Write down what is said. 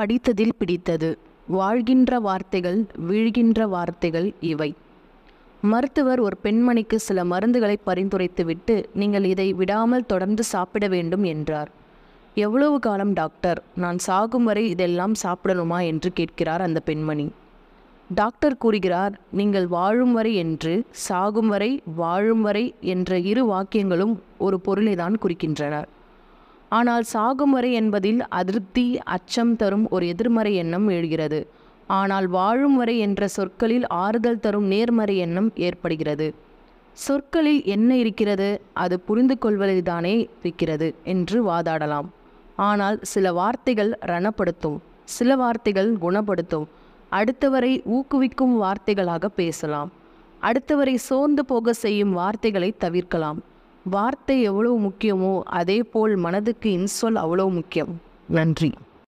படித்ததில் பிடித்தது வாழ்கின்ற வார்த்தைகள் வீழ்கின்ற வார்த்தைகள் இவை மருத்துவர் ஒரு பெண்மணிக்கு சில மருந்துகளை பரிந்துரைத்துவிட்டு நீங்கள் இதை விடாமல் தொடர்ந்து சாப்பிட வேண்டும் என்றார் எவ்வளவு காலம் டாக்டர் நான் சாகும் வரை இதெல்லாம் சாப்பிடணுமா என்று கேட்கிறார் அந்த பெண்மணி டாக்டர் கூறுகிறார் நீங்கள் வாழும் வரை என்று சாகும் வரை வாழும் வரை என்ற இரு வாக்கியங்களும் ஒரு பொருளை தான் குறிக்கின்றனர் ஆனால் சாகும் வரை என்பதில் அதிருப்தி அச்சம் தரும் ஒரு எதிர்மறை எண்ணம் எழுகிறது ஆனால் வாழும் வரை என்ற சொற்களில் ஆறுதல் தரும் நேர்மறை எண்ணம் ஏற்படுகிறது சொற்களில் என்ன இருக்கிறது அது புரிந்து கொள்வதில்தானே இருக்கிறது என்று வாதாடலாம் ஆனால் சில வார்த்தைகள் ரணப்படுத்தும் சில வார்த்தைகள் குணப்படுத்தும் அடுத்தவரை ஊக்குவிக்கும் வார்த்தைகளாக பேசலாம் அடுத்தவரை சோர்ந்து போக செய்யும் வார்த்தைகளை தவிர்க்கலாம் வார்த்தை எவ்வளோ முக்கியமோ அதே போல் மனதுக்கு இன்சொல் அவ்வளோ முக்கியம் நன்றி